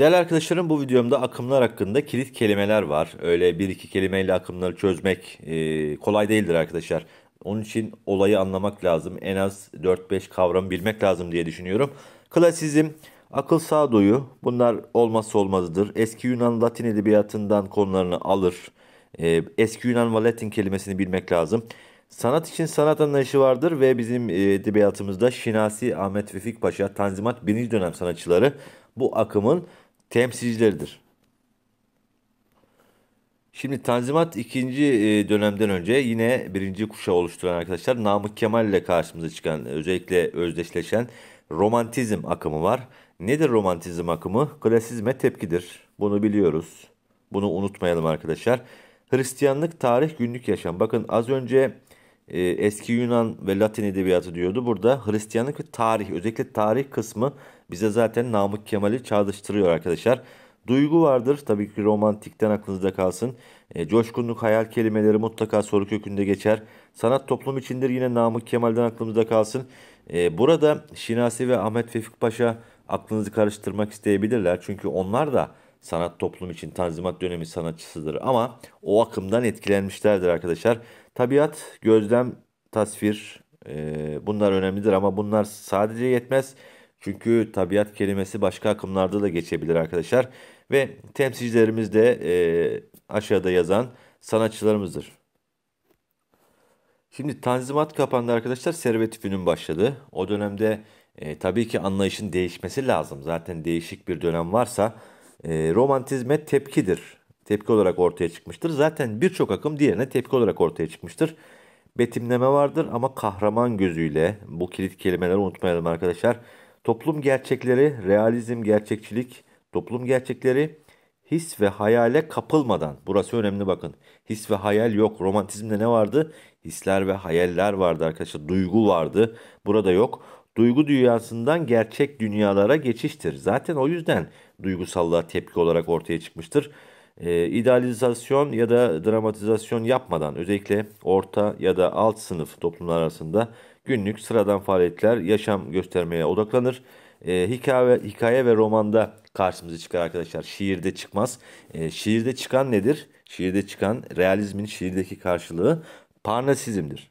Değerli arkadaşlarım bu videomda akımlar hakkında kilit kelimeler var. Öyle bir iki kelimeyle akımları çözmek e, kolay değildir arkadaşlar. Onun için olayı anlamak lazım. En az 4-5 kavram bilmek lazım diye düşünüyorum. Klasizm, akıl sağduyu bunlar olmazsa olmazıdır. Eski Yunan Latin edebiyatından konularını alır. E, eski Yunan ve Latin kelimesini bilmek lazım. Sanat için sanat anlayışı vardır ve bizim e, edebiyatımızda Şinasi Ahmet Vefik Paşa, Tanzimat 1. dönem sanatçıları bu akımın temsilcileridir. Şimdi Tanzimat ikinci e, dönemden önce yine birinci kuşağı oluşturan arkadaşlar Namık Kemal ile karşımıza çıkan özellikle özdeşleşen romantizm akımı var. Nedir romantizm akımı? Klasizme tepkidir. Bunu biliyoruz. Bunu unutmayalım arkadaşlar. Hristiyanlık tarih günlük yaşam. Bakın az önce e, eski Yunan ve Latin edebiyatı diyordu. Burada Hristiyanlık ve tarih özellikle tarih kısmı bize zaten Namık Kemal'i çağrıştırıyor arkadaşlar. Duygu vardır tabii ki romantikten aklınızda kalsın. E, coşkunluk hayal kelimeleri mutlaka soru kökünde geçer. Sanat toplum içindir yine Namık Kemal'den aklınızda kalsın. E, burada Şinasi ve Ahmet Fefik Paşa aklınızı karıştırmak isteyebilirler. Çünkü onlar da sanat toplum için Tanzimat dönemi sanatçısıdır ama o akımdan etkilenmişlerdir arkadaşlar. Tabiat, gözlem, tasvir e, bunlar önemlidir ama bunlar sadece yetmez. Çünkü tabiat kelimesi başka akımlarda da geçebilir arkadaşlar. Ve temsilcilerimiz de e, aşağıda yazan sanatçılarımızdır. Şimdi Tanzimat kapandı arkadaşlar. Servet Fünun başladı. O dönemde e, tabii ki anlayışın değişmesi lazım. Zaten değişik bir dönem varsa e, romantizme tepkidir. Tepki olarak ortaya çıkmıştır. Zaten birçok akım diğerine tepki olarak ortaya çıkmıştır. Betimleme vardır ama kahraman gözüyle bu kilit kelimeleri unutmayalım arkadaşlar. Toplum gerçekleri, realizm, gerçekçilik, toplum gerçekleri his ve hayale kapılmadan. Burası önemli bakın. His ve hayal yok. Romantizmde ne vardı? Hisler ve hayaller vardı arkadaşlar. Duygu vardı. Burada yok duygu dünyasından gerçek dünyalara geçiştir. Zaten o yüzden duygusallığa tepki olarak ortaya çıkmıştır. E, idealizasyon ya da dramatizasyon yapmadan özellikle orta ya da alt sınıf toplumlar arasında günlük sıradan faaliyetler yaşam göstermeye odaklanır. E, hikaye, hikaye ve romanda karşımıza çıkar arkadaşlar. Şiirde çıkmaz. E, şiirde çıkan nedir? Şiirde çıkan realizmin şiirdeki karşılığı parnasizmdir.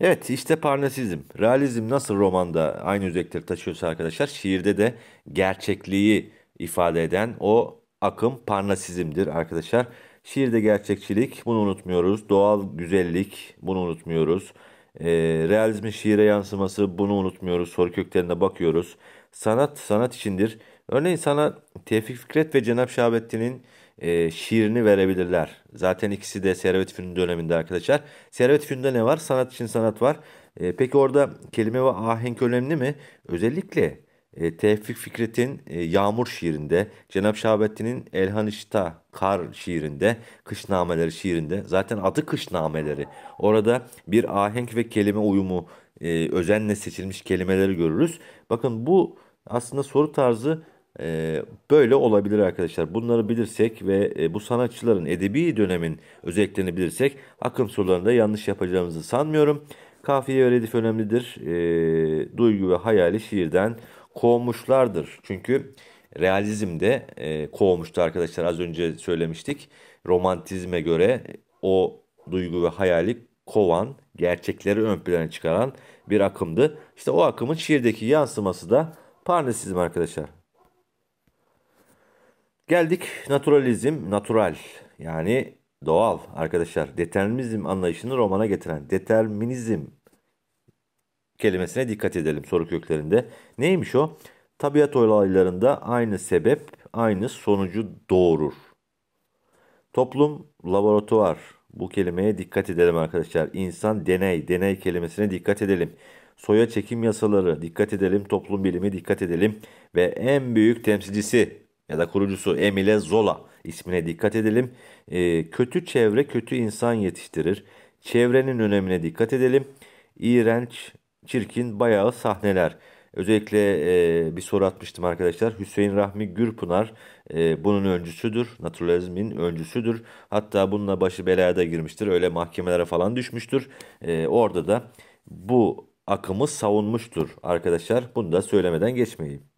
Evet işte parnasizm. Realizm nasıl romanda aynı özellikleri taşıyorsa arkadaşlar şiirde de gerçekliği ifade eden o akım parnasizmdir arkadaşlar. Şiirde gerçekçilik bunu unutmuyoruz. Doğal güzellik bunu unutmuyoruz. E, realizmin şiire yansıması bunu unutmuyoruz. Soru köklerine bakıyoruz. Sanat sanat içindir. Örneğin sana Tevfik Fikret ve Cenap Şahabettin'in e, şiirini verebilirler. Zaten ikisi de Servet Fünun döneminde arkadaşlar. Servet Fünun'da ne var? Sanat için sanat var. E, peki orada kelime ve ahenk önemli mi? Özellikle e, Tevfik Fikret'in e, Yağmur şiirinde, Cenab-ı Şahabettin'in Elhan İşta Kar şiirinde, Kışnameleri şiirinde zaten adı Kışnameleri. Orada bir ahenk ve kelime uyumu, e, özenle seçilmiş kelimeleri görürüz. Bakın bu aslında soru tarzı ee, böyle olabilir arkadaşlar. Bunları bilirsek ve e, bu sanatçıların edebi dönemin özelliklerini bilirsek akım sorularında yanlış yapacağımızı sanmıyorum. Kafiye ve redif önemlidir. Ee, duygu ve hayali şiirden kovmuşlardır. Çünkü realizmde e, kovmuştu arkadaşlar az önce söylemiştik. Romantizme göre o duygu ve hayali kovan, gerçekleri ön plana çıkaran bir akımdı. İşte o akımın şiirdeki yansıması da parnesizm arkadaşlar. Geldik naturalizm, natural yani doğal arkadaşlar. Determinizm anlayışını romana getiren determinizm kelimesine dikkat edelim soru köklerinde. Neymiş o? Tabiat olaylarında aynı sebep aynı sonucu doğurur. Toplum, laboratuvar. Bu kelimeye dikkat edelim arkadaşlar. İnsan, deney. Deney kelimesine dikkat edelim. Soya çekim yasaları dikkat edelim. Toplum bilimi dikkat edelim. Ve en büyük temsilcisi ya da kurucusu Emile Zola ismine dikkat edelim. E, kötü çevre kötü insan yetiştirir. Çevrenin önemine dikkat edelim. İğrenç, çirkin, bayağı sahneler. Özellikle e, bir soru atmıştım arkadaşlar. Hüseyin Rahmi Gürpınar e, bunun öncüsüdür. Naturalizmin öncüsüdür. Hatta bununla başı belaya da girmiştir. Öyle mahkemelere falan düşmüştür. E, orada da bu akımı savunmuştur arkadaşlar. Bunu da söylemeden geçmeyeyim.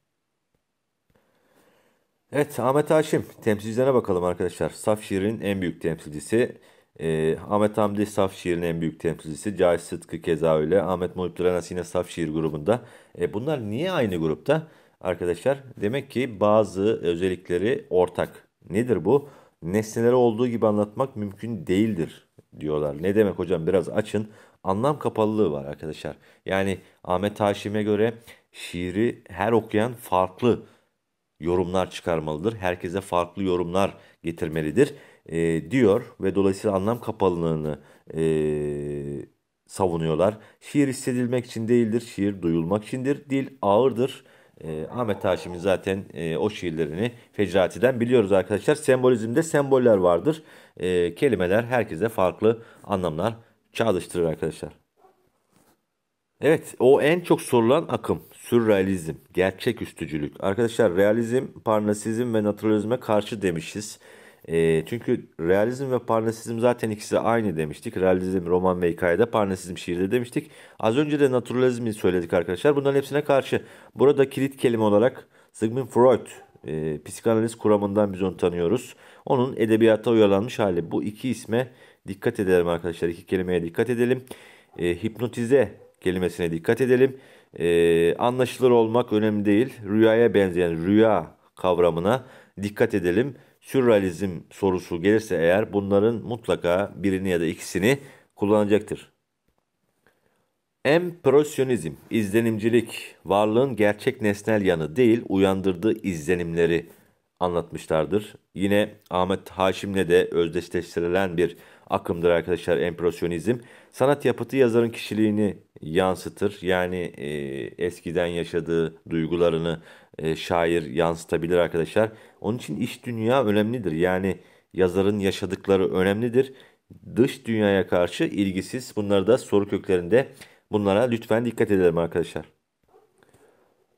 Evet Ahmet Haşim temsilcilerine bakalım arkadaşlar. Safşehir'in en büyük temsilcisi. E, Ahmet Hamdi Safşehir'in en büyük temsilcisi. Cahit Sıtkı keza öyle. Ahmet Muhip Duranas yine Safşehir grubunda. E, bunlar niye aynı grupta? Arkadaşlar demek ki bazı özellikleri ortak. Nedir bu? Nesneleri olduğu gibi anlatmak mümkün değildir diyorlar. Ne demek hocam biraz açın. Anlam kapalılığı var arkadaşlar. Yani Ahmet Haşim'e göre şiiri her okuyan farklı yorumlar çıkarmalıdır. Herkese farklı yorumlar getirmelidir e, diyor ve dolayısıyla anlam kapalılığını e, savunuyorlar. Şiir hissedilmek için değildir, şiir duyulmak içindir. Dil ağırdır. E, Ahmet Haşim'in zaten e, o şiirlerini Fecrati'den biliyoruz arkadaşlar. Sembolizmde semboller vardır. E, kelimeler herkese farklı anlamlar çağrıştırır arkadaşlar. Evet o en çok sorulan akım. Sürrealizm, gerçek üstücülük. Arkadaşlar realizm, parnasizm ve naturalizme karşı demişiz. E, çünkü realizm ve parnasizm zaten ikisi aynı demiştik. Realizm roman ve hikayede, parnasizm şiirde demiştik. Az önce de naturalizmi söyledik arkadaşlar. Bunların hepsine karşı. Burada kilit kelime olarak Sigmund Freud e, psikanaliz kuramından biz onu tanıyoruz. Onun edebiyata uyalanmış hali. Bu iki isme dikkat edelim arkadaşlar. İki kelimeye dikkat edelim. E, hipnotize kelimesine dikkat edelim. E, anlaşılır olmak önemli değil. Rüyaya benzeyen rüya kavramına dikkat edelim. Sürrealizm sorusu gelirse eğer bunların mutlaka birini ya da ikisini kullanacaktır. Empresyonizm, izlenimcilik, varlığın gerçek nesnel yanı değil, uyandırdığı izlenimleri anlatmışlardır. Yine Ahmet Haşim'le de özdeşleştirilen bir akımdır arkadaşlar empresyonizm. Sanat yapıtı yazarın kişiliğini yansıtır. Yani e, eskiden yaşadığı duygularını e, şair yansıtabilir arkadaşlar. Onun için iç dünya önemlidir. Yani yazarın yaşadıkları önemlidir. Dış dünyaya karşı ilgisiz. Bunları da soru köklerinde bunlara lütfen dikkat edelim arkadaşlar.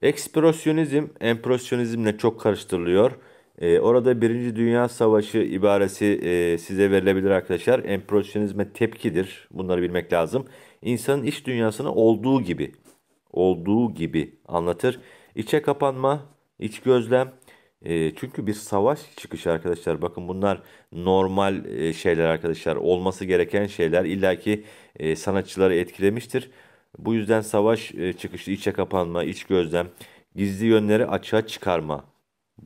Ekspresyonizm, empresyonizmle çok karıştırılıyor. E, orada Birinci Dünya Savaşı ibaresi e, size verilebilir arkadaşlar. Empresyonizme tepkidir. Bunları bilmek lazım. İnsanın iç dünyasını olduğu gibi, olduğu gibi anlatır. İçe kapanma, iç gözlem. E, çünkü bir savaş çıkışı arkadaşlar. Bakın bunlar normal e, şeyler arkadaşlar. Olması gereken şeyler. İlla ki e, sanatçıları etkilemiştir. Bu yüzden savaş e, çıkışı, içe kapanma, iç gözlem, gizli yönleri açığa çıkarma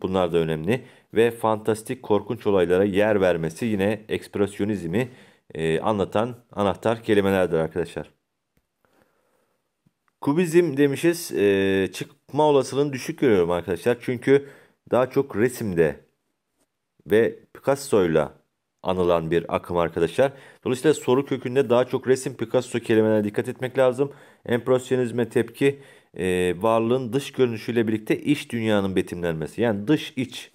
Bunlar da önemli. Ve fantastik korkunç olaylara yer vermesi yine ekspresyonizmi e, anlatan anahtar kelimelerdir arkadaşlar. Kubizm demişiz e, çıkma olasılığını düşük görüyorum arkadaşlar. Çünkü daha çok resimde ve Picasso'yla anılan bir akım arkadaşlar. Dolayısıyla soru kökünde daha çok resim Picasso kelimelerine dikkat etmek lazım. Empresyonizme tepki e, varlığın dış görünüşüyle birlikte iç dünyanın betimlenmesi. Yani dış iç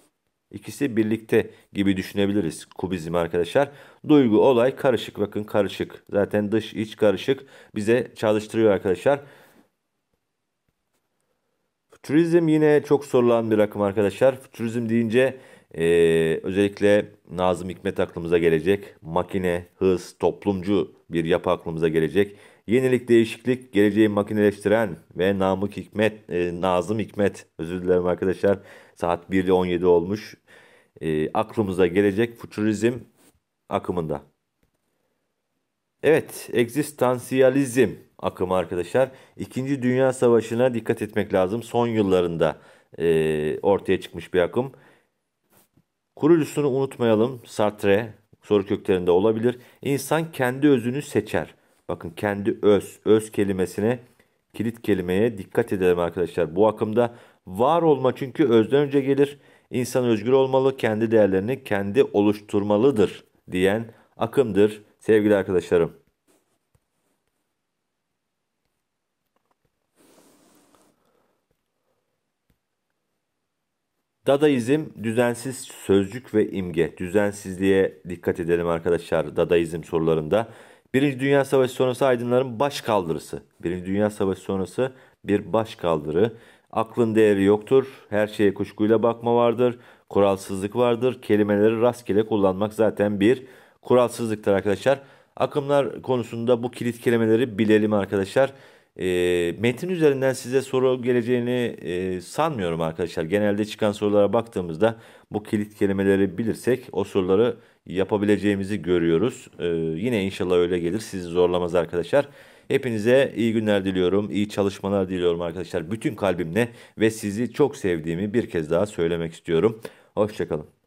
ikisi birlikte gibi düşünebiliriz kubizm arkadaşlar. Duygu olay karışık bakın karışık. Zaten dış iç karışık bize çalıştırıyor arkadaşlar. Futurizm yine çok sorulan bir akım arkadaşlar. Futurizm deyince e, özellikle Nazım Hikmet aklımıza gelecek. Makine, hız, toplumcu bir yapı aklımıza gelecek. Yenilik, değişiklik, geleceği makineleştiren ve Namık Hikmet, e, Nazım Hikmet, özür dilerim arkadaşlar. Saat 1 ile 17 olmuş. E, aklımıza gelecek futurizm akımında. Evet, egzistansiyalizm akımı arkadaşlar. İkinci Dünya Savaşı'na dikkat etmek lazım. Son yıllarında e, ortaya çıkmış bir akım. Kurucusunu unutmayalım. Sartre soru köklerinde olabilir. İnsan kendi özünü seçer. Bakın kendi öz, öz kelimesine, kilit kelimeye dikkat edelim arkadaşlar. Bu akımda var olma çünkü özden önce gelir. İnsan özgür olmalı, kendi değerlerini kendi oluşturmalıdır diyen akımdır sevgili arkadaşlarım. Dadaizm düzensiz sözcük ve imge. Düzensizliğe dikkat edelim arkadaşlar Dadaizm sorularında. Birinci Dünya Savaşı sonrası aydınların baş kaldırısı. Birinci Dünya Savaşı sonrası bir baş kaldırı. Aklın değeri yoktur. Her şeye kuşkuyla bakma vardır. Kuralsızlık vardır. Kelimeleri rastgele kullanmak zaten bir kuralsızlıktır arkadaşlar. Akımlar konusunda bu kilit kelimeleri bilelim arkadaşlar. E, ee, metin üzerinden size soru geleceğini e, sanmıyorum arkadaşlar. Genelde çıkan sorulara baktığımızda bu kilit kelimeleri bilirsek o soruları yapabileceğimizi görüyoruz. Ee, yine inşallah öyle gelir. Sizi zorlamaz arkadaşlar. Hepinize iyi günler diliyorum. iyi çalışmalar diliyorum arkadaşlar. Bütün kalbimle ve sizi çok sevdiğimi bir kez daha söylemek istiyorum. Hoşçakalın.